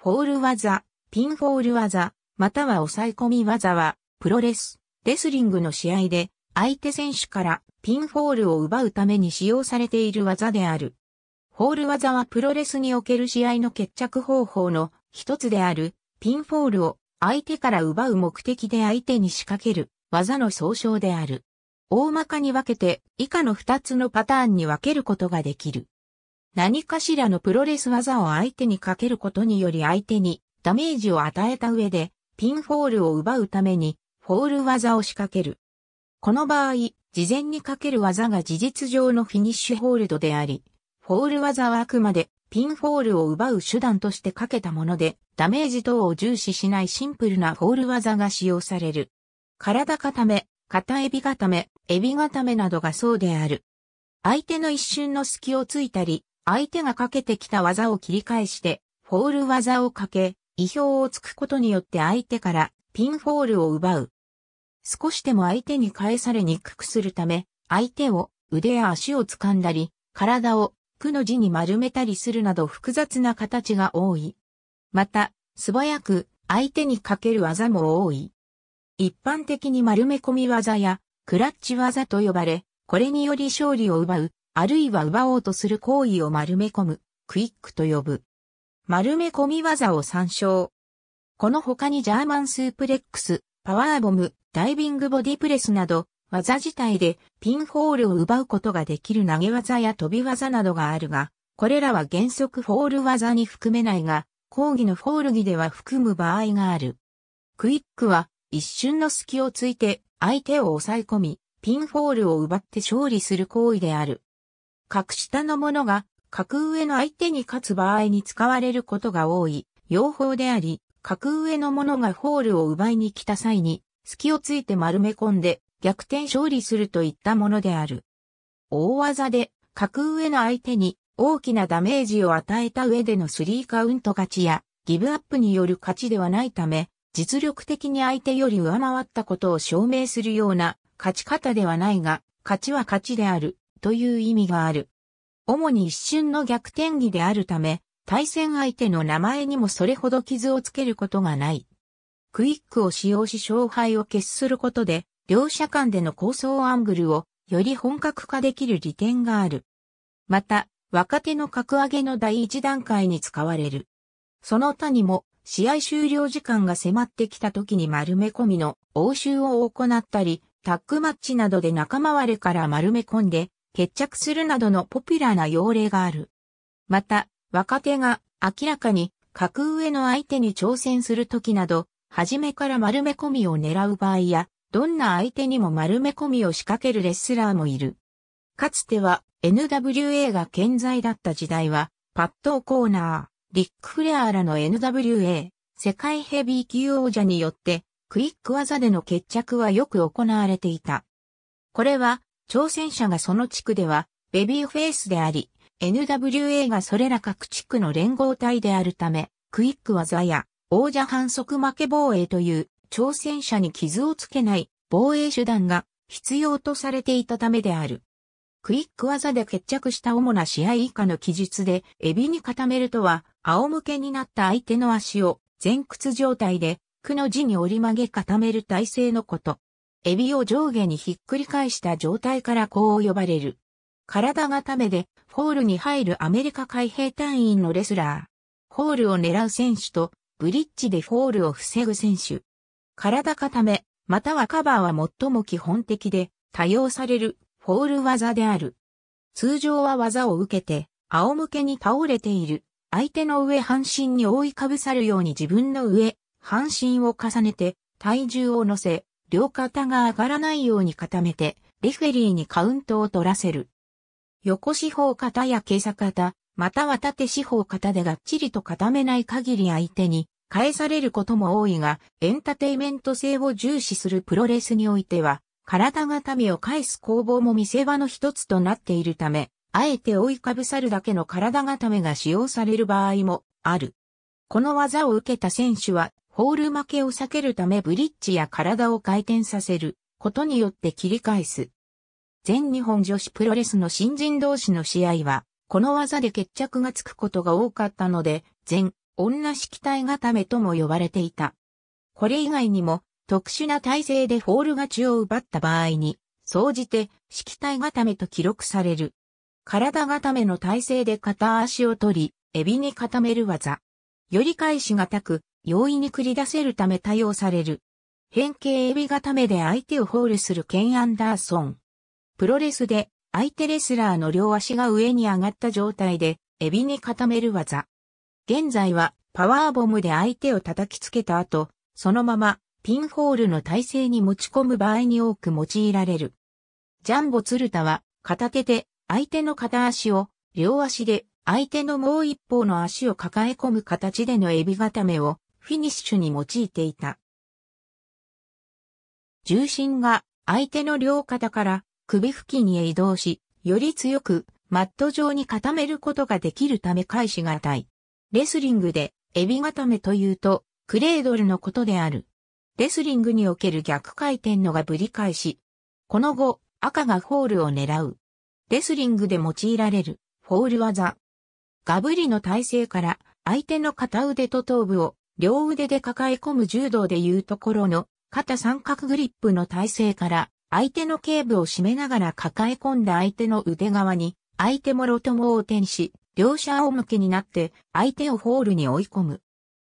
フォール技、ピンフォール技、または抑え込み技は、プロレス、レスリングの試合で、相手選手からピンフォールを奪うために使用されている技である。フォール技はプロレスにおける試合の決着方法の一つである、ピンフォールを相手から奪う目的で相手に仕掛ける技の総称である。大まかに分けて以下の二つのパターンに分けることができる。何かしらのプロレス技を相手にかけることにより相手にダメージを与えた上で、ピンフォールを奪うために、フォール技を仕掛ける。この場合、事前にかける技が事実上のフィニッシュホールドであり、フォール技はあくまでピンフォールを奪う手段としてかけたもので、ダメージ等を重視しないシンプルなフォール技が使用される。体固め、肩エビ固め、エビ固めなどがそうである。相手の一瞬の隙をついたり、相手がかけてきた技を切り返して、フォール技をかけ、意表をつくことによって相手からピンフォールを奪う。少しでも相手に返されにくくするため、相手を腕や足を掴んだり、体をくの字に丸めたりするなど複雑な形が多い。また、素早く相手にかける技も多い。一般的に丸め込み技やクラッチ技と呼ばれ、これにより勝利を奪うあるいは奪おうとする行為を丸め込む、クイックと呼ぶ。丸め込み技を参照。この他にジャーマンスープレックス、パワーボム、ダイビングボディプレスなど、技自体でピンホールを奪うことができる投げ技や飛び技などがあるが、これらは原則フォール技に含めないが、講義のフォール技では含む場合がある。クイックは一瞬の隙をついて相手を抑え込み、ピンホールを奪って勝利する行為である。格下の者が格上の相手に勝つ場合に使われることが多い用法であり、格上の者がホールを奪いに来た際に、隙をついて丸め込んで逆転勝利するといったものである。大技で格上の相手に大きなダメージを与えた上でのスリーカウント勝ちやギブアップによる勝ちではないため、実力的に相手より上回ったことを証明するような勝ち方ではないが、勝ちは勝ちである。という意味がある。主に一瞬の逆転技であるため、対戦相手の名前にもそれほど傷をつけることがない。クイックを使用し勝敗を決することで、両者間での構想アングルをより本格化できる利点がある。また、若手の格上げの第一段階に使われる。その他にも、試合終了時間が迫ってきた時に丸め込みの応酬を行ったり、タッグマッチなどで仲間割れから丸め込んで、決着するなどのポピュラーな要例がある。また、若手が明らかに格上の相手に挑戦するときなど、初めから丸め込みを狙う場合や、どんな相手にも丸め込みを仕掛けるレスラーもいる。かつては NWA が健在だった時代は、パット・コーナー、リック・フレアーらの NWA、世界ヘビー級王者によって、クイック技での決着はよく行われていた。これは、挑戦者がその地区では、ベビーフェイスであり、NWA がそれら各地区の連合体であるため、クイック技や王者反則負け防衛という挑戦者に傷をつけない防衛手段が必要とされていたためである。クイック技で決着した主な試合以下の記述で、エビに固めるとは、仰向けになった相手の足を前屈状態で、くの字に折り曲げ固める体勢のこと。エビを上下にひっくり返した状態からこう呼ばれる。体がためで、ホールに入るアメリカ海兵隊員のレスラー。ホールを狙う選手と、ブリッジでフォールを防ぐ選手。体固め、またはカバーは最も基本的で、多用される、フォール技である。通常は技を受けて、仰向けに倒れている、相手の上半身に覆いかぶさるように自分の上、半身を重ねて、体重を乗せ、両肩が上がらないように固めて、レフェリーにカウントを取らせる。横四方肩や傾斜肩、または縦四方肩でがっちりと固めない限り相手に返されることも多いが、エンタテイメント性を重視するプロレスにおいては、体固めを返す攻防も見せ場の一つとなっているため、あえて追いかぶさるだけの体固めが使用される場合もある。この技を受けた選手はホール負けを避けるためブリッジや体を回転させることによって切り返す。全日本女子プロレスの新人同士の試合は、この技で決着がつくことが多かったので、全女式体固めとも呼ばれていた。これ以外にも、特殊な体勢でホール勝ちを奪った場合に、総じて、式体固めと記録される。体固めの体勢で片足を取り、エビに固める技。より返しがたく、容易に繰り出せるため多用される。変形エビ固めで相手をホールするケン・アンダーソン。プロレスで相手レスラーの両足が上に上がった状態でエビに固める技。現在はパワーボムで相手を叩きつけた後、そのままピンホールの体勢に持ち込む場合に多く用いられる。ジャンボ鶴田は片手で相手の片足を両足で相手のもう一方の足を抱え込む形でのエビ固めをフィニッシュに用いていた。重心が相手の両肩から首付近へ移動し、より強くマット状に固めることができるため返しがたい。レスリングでエビ固めというと、クレードルのことである。レスリングにおける逆回転のがぶり返し。この後、赤がホールを狙う。レスリングで用いられる、ホール技。ガブリの体勢から、相手の片腕と頭部を両腕で抱え込む柔道でいうところの肩三角グリップの体勢から相手の頸部を締めながら抱え込んだ相手の腕側に相手もろともを転し、両者仰向けになって相手をホールに追い込む。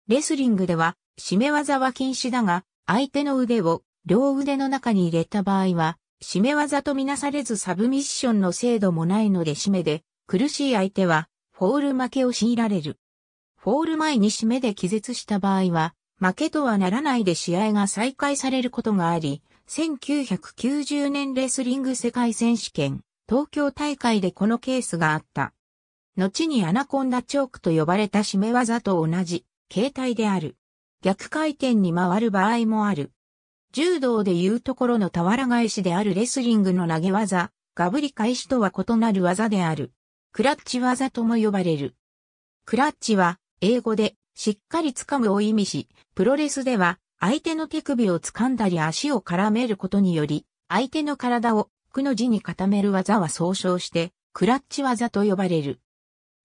レスリングでは締め技は禁止だが、相手の腕を両腕の中に入れた場合は、締め技とみなされずサブミッションの精度もないので締めで、苦しい相手はフォール負けを強いられる。フォール前に締めで気絶した場合は、負けとはならないで試合が再開されることがあり、1990年レスリング世界選手権、東京大会でこのケースがあった。後にアナコンダチョークと呼ばれた締め技と同じ、形態である。逆回転に回る場合もある。柔道でいうところの俵返しであるレスリングの投げ技、ガブリ返しとは異なる技である。クラッチ技とも呼ばれる。クラッチは、英語でしっかり掴むを意味し、プロレスでは相手の手首を掴んだり足を絡めることにより、相手の体をくの字に固める技は総称して、クラッチ技と呼ばれる。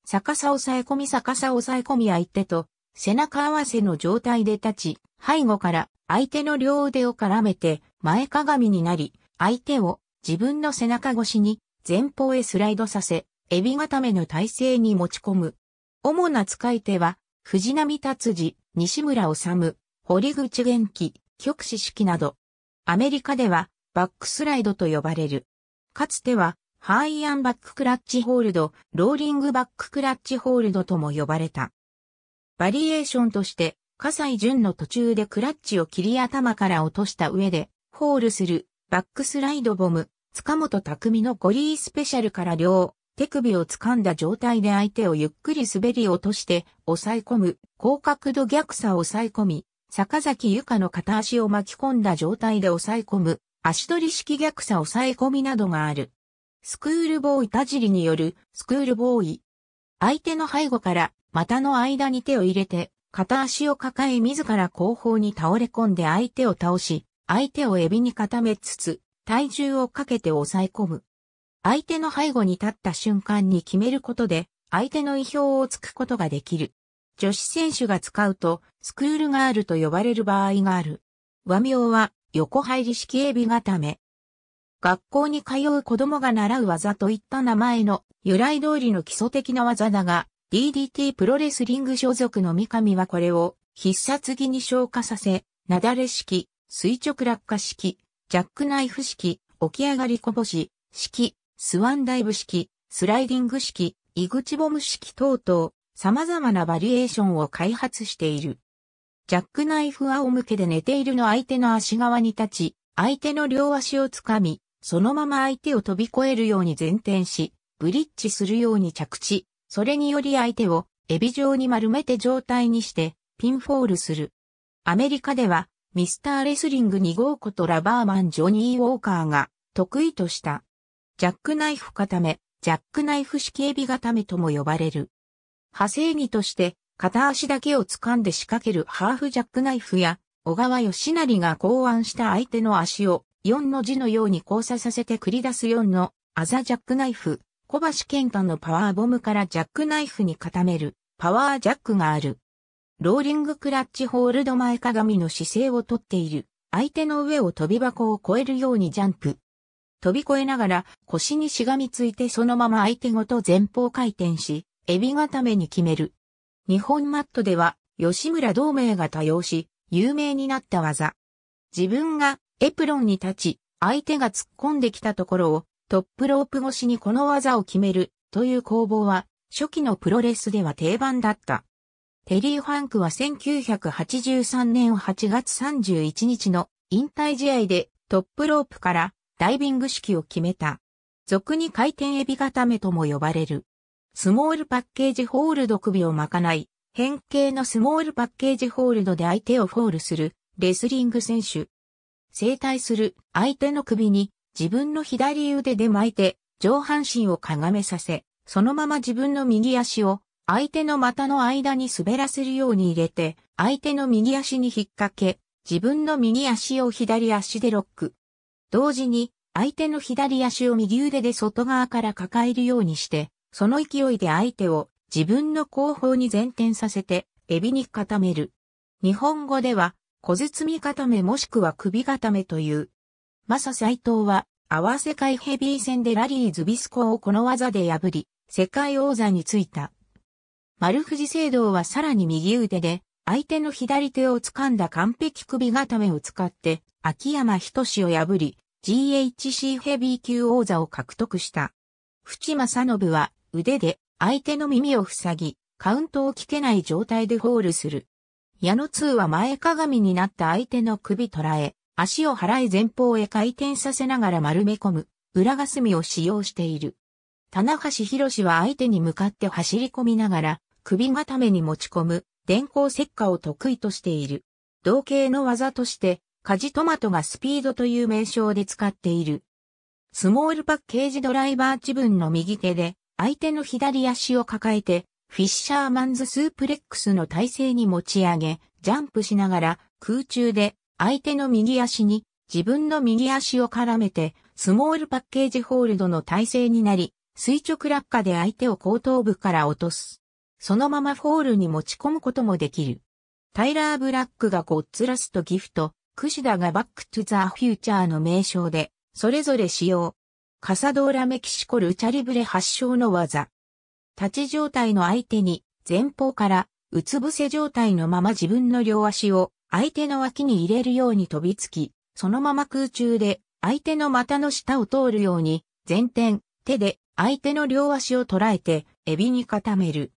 逆さ抑え込み逆さ抑え込み相手と、背中合わせの状態で立ち、背後から相手の両腕を絡めて前かがみになり、相手を自分の背中越しに前方へスライドさせ、エビ固めの体勢に持ち込む。主な使い手は、藤波達治、西村治、堀口元気、極子式など。アメリカでは、バックスライドと呼ばれる。かつては、ハイアンバッククラッチホールド、ローリングバッククラッチホールドとも呼ばれた。バリエーションとして、火災順の途中でクラッチを切り頭から落とした上で、ホールする、バックスライドボム、塚本匠のゴリースペシャルから両手首を掴んだ状態で相手をゆっくり滑り落として抑え込む、高角度逆差を抑え込み、坂崎由香の片足を巻き込んだ状態で抑え込む、足取り式逆差抑え込みなどがある。スクールボーイ田尻によるスクールボーイ。相手の背後から股の間に手を入れて、片足を抱え自ら後方に倒れ込んで相手を倒し、相手をエビに固めつつ、体重をかけて抑え込む。相手の背後に立った瞬間に決めることで、相手の意表をつくことができる。女子選手が使うと、スクールガールと呼ばれる場合がある。和名は、横入り式エビ固め。学校に通う子供が習う技といった名前の由来通りの基礎的な技だが、DDT プロレスリング所属の三上はこれを必殺技に昇華させ、なだれ式、垂直落下式、ジャックナイフ式、起き上がりこぼし、式、スワンダイブ式、スライディング式、イグチボム式等々、様々なバリエーションを開発している。ジャックナイフ仰向けで寝ているの相手の足側に立ち、相手の両足をつかみ、そのまま相手を飛び越えるように前転し、ブリッジするように着地、それにより相手をエビ状に丸めて状態にして、ピンフォールする。アメリカでは、ミスターレスリング2号ことラバーマンジョニー・ウォーカーが得意としたジャックナイフ固め、ジャックナイフ式エビ固めとも呼ばれる。派生技として、片足だけを掴んで仕掛けるハーフジャックナイフや、小川義成が考案した相手の足を4の字のように交差させて繰り出す4のアザジャックナイフ、小橋健太のパワーボムからジャックナイフに固めるパワージャックがある。ローリングクラッチホールド前鏡の姿勢をとっている。相手の上を飛び箱を越えるようにジャンプ。飛び越えながら腰にしがみついてそのまま相手ごと前方回転し、エビ固めに決める。日本マットでは吉村同盟が多用し、有名になった技。自分がエプロンに立ち、相手が突っ込んできたところをトップロープ越しにこの技を決めるという攻防は初期のプロレスでは定番だった。テリー・ファンクは1983年8月31日の引退試合でトップロープからダイビング式を決めた。俗に回転エビ固めとも呼ばれる。スモールパッケージホールド首を巻かない、変形のスモールパッケージホールドで相手をフォールする、レスリング選手。正体する相手の首に自分の左腕で巻いて上半身をかがめさせ、そのまま自分の右足を相手の股の間に滑らせるように入れて、相手の右足に引っ掛け、自分の右足を左足でロック。同時に、相手の左足を右腕で外側から抱えるようにして、その勢いで相手を自分の後方に前転させて、エビに固める。日本語では、小包み固めもしくは首固めという。マサ斎藤は、合わせ界ヘビー戦でラリー・ズビスコをこの技で破り、世界王座についた。丸藤聖堂はさらに右腕で、相手の左手を掴んだ完璧首固めを使って、秋山仁を破り、GHC ヘビー級王座を獲得した。淵正信は腕で相手の耳を塞ぎ、カウントを聞けない状態でホールする。矢野通は前かがみになった相手の首捉え、足を払い前方へ回転させながら丸め込む、裏霞を使用している。棚橋博士は相手に向かって走り込みながら、首固めに持ち込む、電光石火を得意としている。同型の技として、カジトマトがスピードという名称で使っている。スモールパッケージドライバー自分の右手で、相手の左足を抱えて、フィッシャーマンズスープレックスの体勢に持ち上げ、ジャンプしながら空中で相手の右足に自分の右足を絡めてスモールパッケージホールドの体勢になり、垂直落下で相手を後頭部から落とす。そのままフォールに持ち込むこともできる。タイラー・ブラックがゴッツラストギフト、クシダがバック・トゥ・ザ・フューチャーの名称で、それぞれ使用。カサドーラ・メキシコ・ルチャリブレ発祥の技。立ち状態の相手に、前方から、うつ伏せ状態のまま自分の両足を相手の脇に入れるように飛びつき、そのまま空中で相手の股の下を通るように、前転、手で相手の両足を捉えて、エビに固める。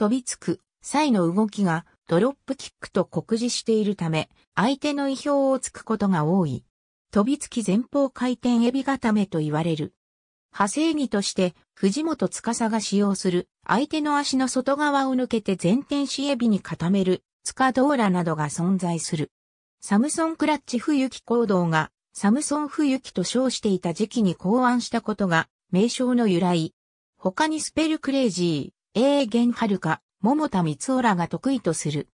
飛びつく際の動きがドロップキックと酷似しているため、相手の意表をつくことが多い。飛びつき前方回転エビ固めと言われる。派生技として藤本司が使用する相手の足の外側を抜けて前転しエビに固める塚ドーラなどが存在する。サムソンクラッチ冬き行動がサムソン冬きと称していた時期に考案したことが名称の由来。他にスペルクレイジー、永元遥、桃田光雄らが得意とする。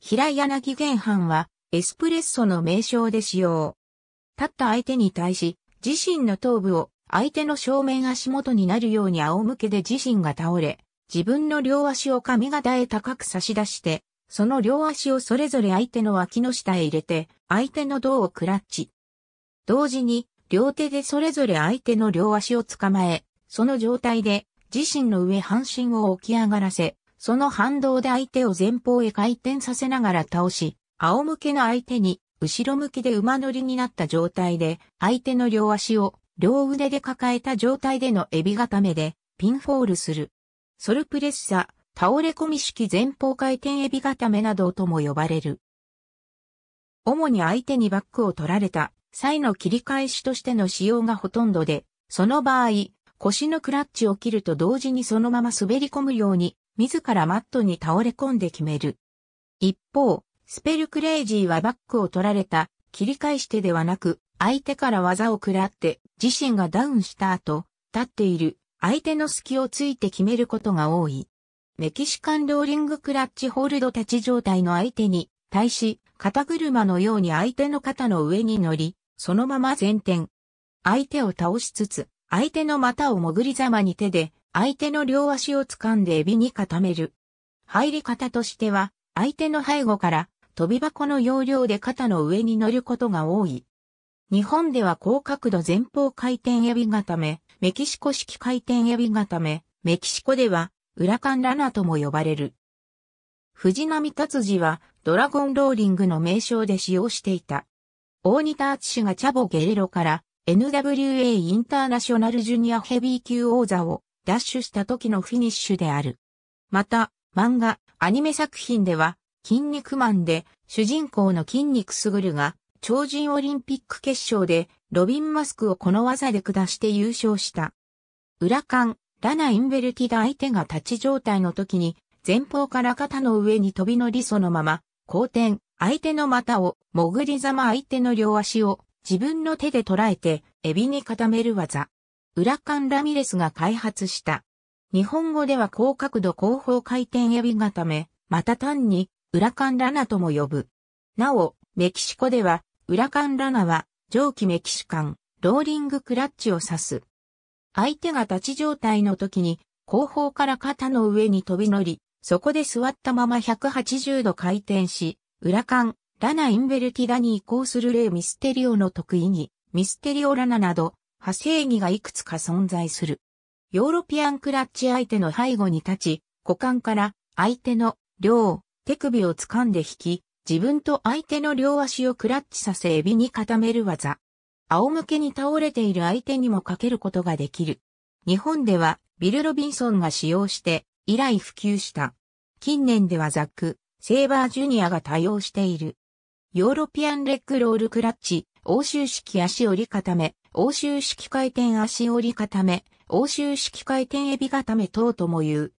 平柳玄藩は、エスプレッソの名称で使用。立った相手に対し、自身の頭部を相手の正面足元になるように仰向けで自身が倒れ、自分の両足を髪型へ高く差し出して、その両足をそれぞれ相手の脇の下へ入れて、相手の胴をクラッチ。同時に、両手でそれぞれ相手の両足を捕まえ、その状態で自身の上半身を起き上がらせ、その反動で相手を前方へ回転させながら倒し、仰向けの相手に、後ろ向きで馬乗りになった状態で、相手の両足を両腕で抱えた状態でのエビ固めで、ピンフォールする。ソルプレッサ、倒れ込み式前方回転エビ固めなどとも呼ばれる。主に相手にバックを取られた際の切り返しとしての使用がほとんどで、その場合、腰のクラッチを切ると同時にそのまま滑り込むように、自らマットに倒れ込んで決める。一方、スペルクレイジーはバックを取られた、切り返してではなく、相手から技を食らって、自身がダウンした後、立っている、相手の隙をついて決めることが多い。メキシカンローリングクラッチホールド立ち状態の相手に、対し、肩車のように相手の肩の上に乗り、そのまま前転。相手を倒しつつ、相手の股を潜りざまに手で、相手の両足を掴んでエビに固める。入り方としては、相手の背後から飛び箱の要領で肩の上に乗ることが多い。日本では高角度前方回転エビ固め、メキシコ式回転エビ固め、メキシコでは、裏ンラナとも呼ばれる。藤波達治は、ドラゴンローリングの名称で使用していた。大仁田敦がチャボゲレロから、NWA インターナショナルジュニアヘビー級王座を奪取した時のフィニッシュである。また、漫画、アニメ作品では、筋肉マンで主人公の筋肉すぐるが、超人オリンピック決勝でロビンマスクをこの技で下して優勝した。裏勘、ラナ・インベルティダ相手が立ち状態の時に、前方から肩の上に飛び乗りそのまま、後転、相手の股を、潜りざま相手の両足を自分の手で捉えて、エビに固める技。ウラカン・ラミレスが開発した。日本語では高角度後方回転エビ固め、また単に、ウラカン・ラナとも呼ぶ。なお、メキシコでは、ウラカン・ラナは、蒸気メキシカン、ローリングクラッチを指す。相手が立ち状態の時に、後方から肩の上に飛び乗り、そこで座ったまま180度回転し、ウラカン、ラナ・インベルティダに移行する例ミステリオの得意に、ミステリオラナなど、派生義がいくつか存在する。ヨーロピアンクラッチ相手の背後に立ち、股間から相手の両手首を掴んで引き、自分と相手の両足をクラッチさせエビに固める技。仰向けに倒れている相手にもかけることができる。日本ではビル・ロビンソンが使用して以来普及した。近年ではザック、セーバージュニアが多用している。ヨーロピアンレッグロールクラッチ、欧州式足折り固め、欧州式回転足折り固め、欧州式回転エビ固め等とも言う。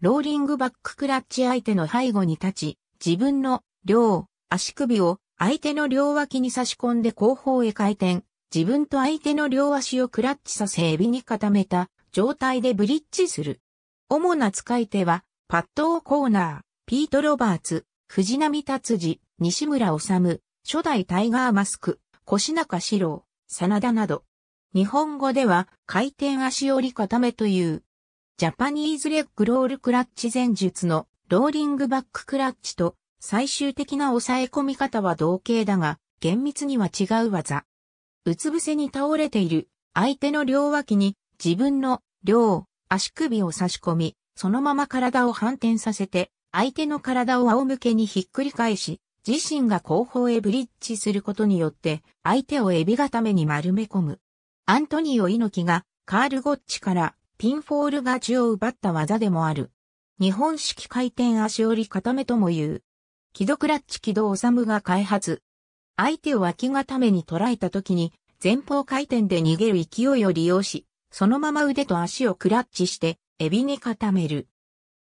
ローリングバッククラッチ相手の背後に立ち、自分の両足首を相手の両脇に差し込んで後方へ回転、自分と相手の両足をクラッチさせエビに固めた状態でブリッジする。主な使い手は、パッドオーコーナー、ピート・ロバーツ、藤波達治、西村治、初代タイガーマスク、腰中四郎、真田など。日本語では回転足折り固めという、ジャパニーズレッグロールクラッチ前述のローリングバッククラッチと最終的な抑え込み方は同型だが、厳密には違う技。うつ伏せに倒れている相手の両脇に自分の両足首を差し込み、そのまま体を反転させて、相手の体を仰向けにひっくり返し、自身が後方へブリッジすることによって、相手をエビ固めに丸め込む。アントニオ猪木が、カール・ゴッチから、ピンフォール勝ちを奪った技でもある。日本式回転足折り固めとも言う。木戸クラッチ木戸治が開発。相手を脇固めに捉えた時に、前方回転で逃げる勢いを利用し、そのまま腕と足をクラッチして、エビに固める。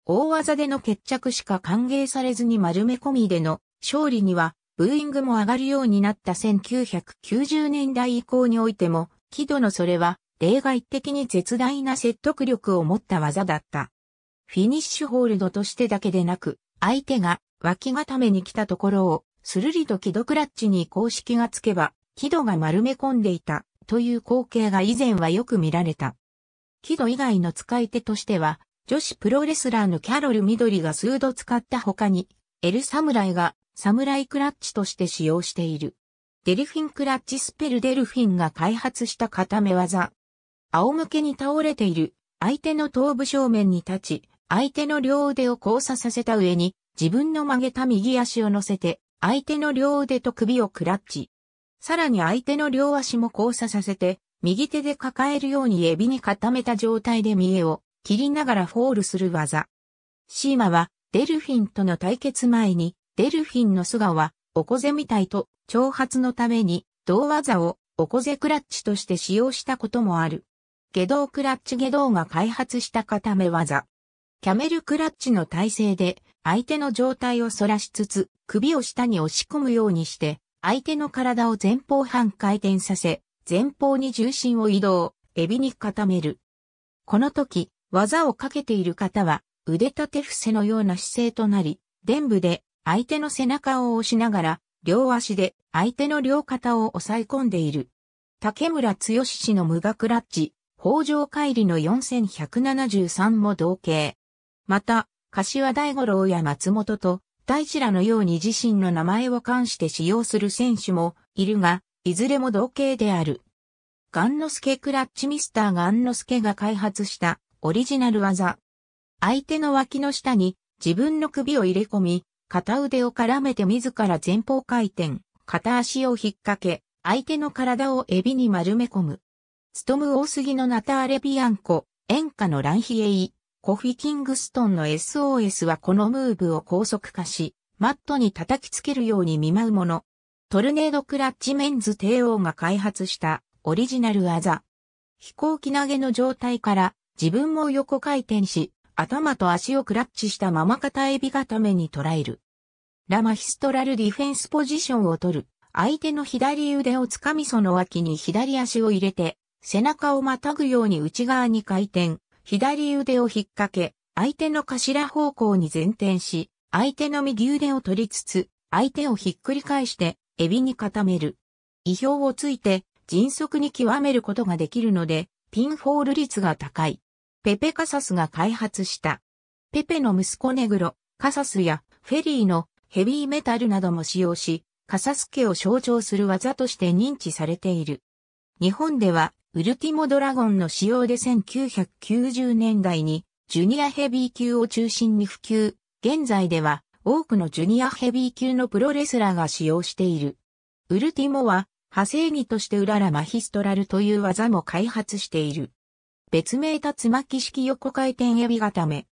大技での決着しか歓迎されずに丸め込みでの勝利には、ブーイングも上がるようになった1990年代以降においても、キドのそれは、例外的に絶大な説得力を持った技だった。フィニッシュホールドとしてだけでなく、相手が脇固めに来たところを、するりとキドクラッチに公式がつけば、キドが丸め込んでいた、という光景が以前はよく見られた。キド以外の使い手としては、女子プロレスラーのキャロル緑が数度使った他に、エルイがサムライクラッチとして使用している。デルフィンクラッチスペルデルフィンが開発した固め技。仰向けに倒れている相手の頭部正面に立ち、相手の両腕を交差させた上に自分の曲げた右足を乗せて相手の両腕と首をクラッチ。さらに相手の両足も交差させて右手で抱えるようにエビに固めた状態で見栄を切りながらフォールする技。シーマはデルフィンとの対決前にデルフィンの素顔は、おこぜみたいと、挑発のために、同技を、おこぜクラッチとして使用したこともある。下道クラッチ下道が開発した固め技。キャメルクラッチの体勢で、相手の状態を反らしつつ、首を下に押し込むようにして、相手の体を前方半回転させ、前方に重心を移動、エビに固める。この時、技をかけている方は、腕立て伏せのような姿勢となり、伝部で相手の背中を押しながら、両足で相手の両肩を押さえ込んでいる。竹村剛氏の無学クラッチ、北条帰りの4173も同型。また、柏大五郎や松本と、大地らのように自身の名前を冠して使用する選手もいるが、いずれも同型である。ガンノスケクラッチミスターガンノスケが開発したオリジナル技。相手の脇の下に自分の首を入れ込み、片腕を絡めて自ら前方回転、片足を引っ掛け、相手の体をエビに丸め込む。ストム大杉のナターレビアンコ、演歌のランヒエイ、コフィキングストンの SOS はこのムーブを高速化し、マットに叩きつけるように見舞うもの。トルネードクラッチメンズ帝王が開発したオリジナル技。飛行機投げの状態から自分も横回転し、頭と足をクラッチしたまま片エビ固めに捉える。ラマヒストラルディフェンスポジションを取る。相手の左腕をつかみその脇に左足を入れて、背中をまたぐように内側に回転、左腕を引っ掛け、相手の頭方向に前転し、相手の右腕を取りつつ、相手をひっくり返して、エビに固める。意表をついて、迅速に極めることができるので、ピンホール率が高い。ペペカサスが開発した。ペペの息子ネグロ、カサスやフェリーのヘビーメタルなども使用し、カサス家を象徴する技として認知されている。日本では、ウルティモドラゴンの使用で1990年代に、ジュニアヘビー級を中心に普及。現在では、多くのジュニアヘビー級のプロレスラーが使用している。ウルティモは、派生技としてウララマヒストラルという技も開発している。別名竜巻式横回転エビ固め。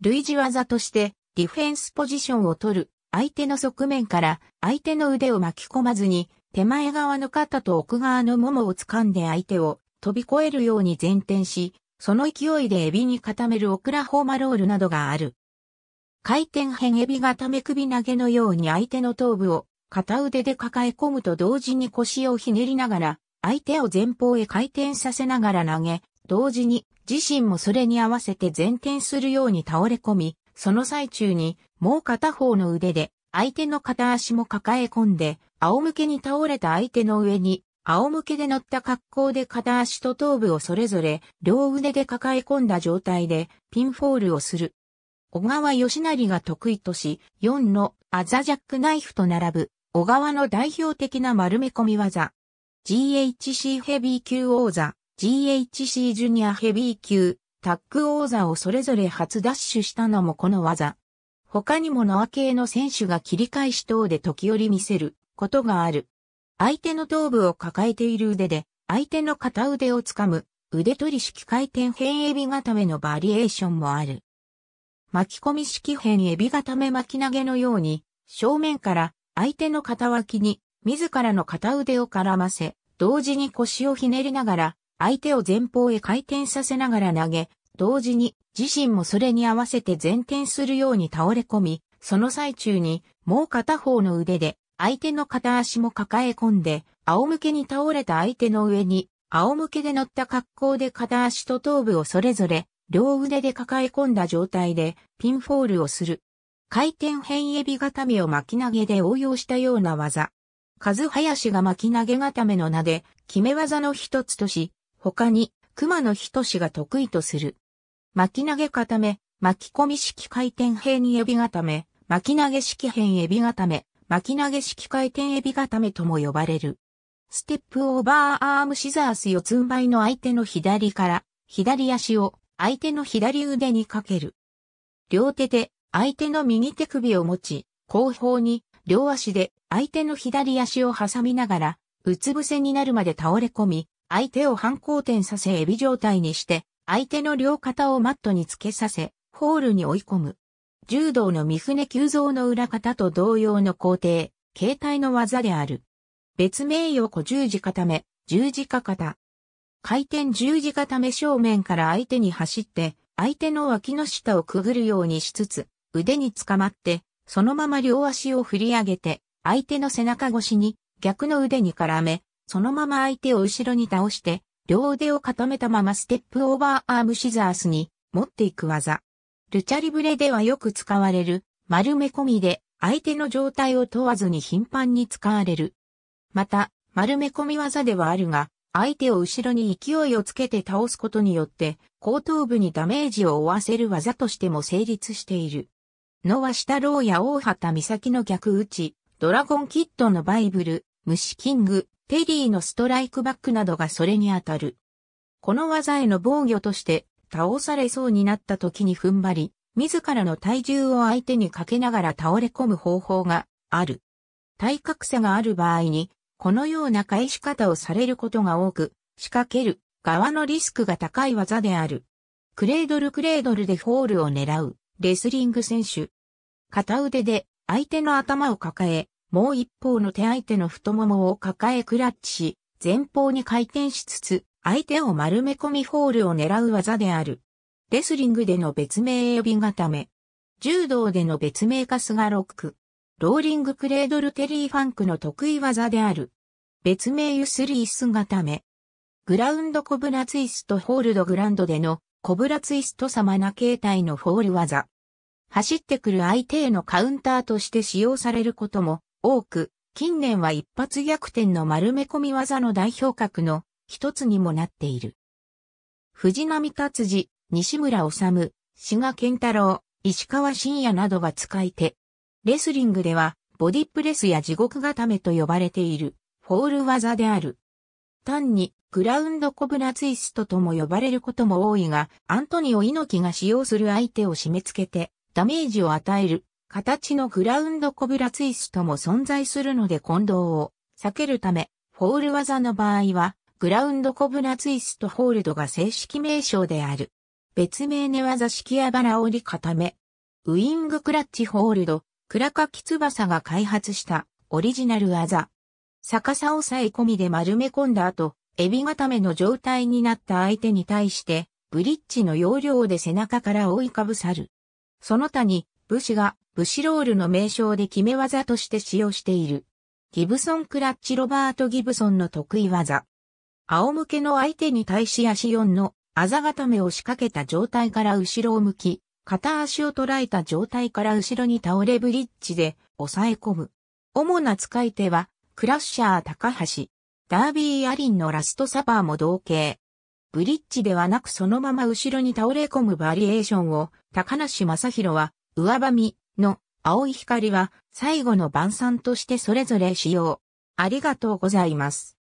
類似技として、ディフェンスポジションを取る、相手の側面から相手の腕を巻き込まずに、手前側の肩と奥側のももを掴んで相手を飛び越えるように前転し、その勢いでエビに固めるオクラホーマロールなどがある。回転編。エビ固め首投げのように相手の頭部を片腕で抱え込むと同時に腰をひねりながら、相手を前方へ回転させながら投げ、同時に自身もそれに合わせて前転するように倒れ込み、その最中にもう片方の腕で相手の片足も抱え込んで、仰向けに倒れた相手の上に、仰向けで乗った格好で片足と頭部をそれぞれ両腕で抱え込んだ状態でピンフォールをする。小川義成が得意とし、4のアザジャックナイフと並ぶ、小川の代表的な丸め込み技。GHC ヘビー級王座、GHC ジュニアヘビー級、タック王座をそれぞれ初ダッシュしたのもこの技。他にもノア系の選手が切り返し等で時折見せることがある。相手の頭部を抱えている腕で、相手の片腕をつかむ、腕取り式回転変エビ固めのバリエーションもある。巻き込み式変エビ固め巻き投げのように、正面から相手の肩脇に自らの片腕を絡ませ、同時に腰をひねりながら相手を前方へ回転させながら投げ、同時に自身もそれに合わせて前転するように倒れ込み、その最中にもう片方の腕で相手の片足も抱え込んで、仰向けに倒れた相手の上に、仰向けで乗った格好で片足と頭部をそれぞれ、両腕で抱え込んだ状態で、ピンフォールをする。回転変エビ固めを巻き投げで応用したような技。カズハヤシが巻き投げ固めの名で、決め技の一つとし、他に、熊野氏が得意とする。巻き投げ固め、巻き込み式回転平にエビ固め、巻き投げ式変エビ固め、巻き投げ式回転エビ固めとも呼ばれる。ステップオーバーアームシザース四つん這いの相手の左から、左足を相手の左腕にかける。両手で相手の右手首を持ち、後方に両足で相手の左足を挟みながら、うつ伏せになるまで倒れ込み、相手を反抗点させエビ状態にして、相手の両肩をマットにつけさせ、ホールに追い込む。柔道の三船急造の裏方と同様の工程、形態の技である。別名横十字固め、十字架型。回転十字固め正面から相手に走って、相手の脇の下をくぐるようにしつつ、腕につかまって、そのまま両足を振り上げて、相手の背中越しに逆の腕に絡め、そのまま相手を後ろに倒して、両腕を固めたままステップオーバーアームシザースに持っていく技。ルチャリブレではよく使われる丸め込みで相手の状態を問わずに頻繁に使われる。また、丸め込み技ではあるが、相手を後ろに勢いをつけて倒すことによって、後頭部にダメージを負わせる技としても成立している。のは下郎や大畑美咲の逆打ち、ドラゴンキッドのバイブル、虫キング、テディのストライクバックなどがそれに当たる。この技への防御として倒されそうになった時に踏ん張り、自らの体重を相手にかけながら倒れ込む方法がある。体格差がある場合に、このような返し方をされることが多く、仕掛ける側のリスクが高い技である。クレードルクレードルでホールを狙うレスリング選手。片腕で相手の頭を抱え、もう一方の手相手の太ももを抱えクラッチし、前方に回転しつつ、相手を丸め込みホールを狙う技である。レスリングでの別名呼び固め。柔道での別名カスガロック。ローリングクレードルテリーファンクの得意技である。別名ユスリース固め。グラウンドコブラツイストホールドグランドでのコブラツイスト様な形態のフォール技。走ってくる相手へのカウンターとして使用されることも多く、近年は一発逆転の丸め込み技の代表格の一つにもなっている。藤波達治、西村治、志賀健太郎、石川真也などが使い手。レスリングでは、ボディプレスや地獄固めと呼ばれている、フォール技である。単に、グラウンドコブラツイストとも呼ばれることも多いが、アントニオ猪木が使用する相手を締め付けて、ダメージを与える、形のグラウンドコブラツイストも存在するので混同を避けるため、フォール技の場合は、グラウンドコブラツイストホールドが正式名称である。別名寝技式やばら折り固め。ウィングクラッチホールド、倉バ翼が開発したオリジナル技。逆さを抑え込みで丸め込んだ後、エビ固めの状態になった相手に対して、ブリッジの要領で背中から覆いかぶさる。その他に、武士が武士ロールの名称で決め技として使用している。ギブソンクラッチロバート・ギブソンの得意技。仰向けの相手に対し足4のあざ固めを仕掛けた状態から後ろを向き、片足を捉えた状態から後ろに倒れブリッジで抑え込む。主な使い手は、クラッシャー高橋、ダービーアリンのラストサバーも同型。ブリッジではなくそのまま後ろに倒れ込むバリエーションを、高梨正宏は上ばみの青い光は最後の晩餐としてそれぞれ使用。ありがとうございます。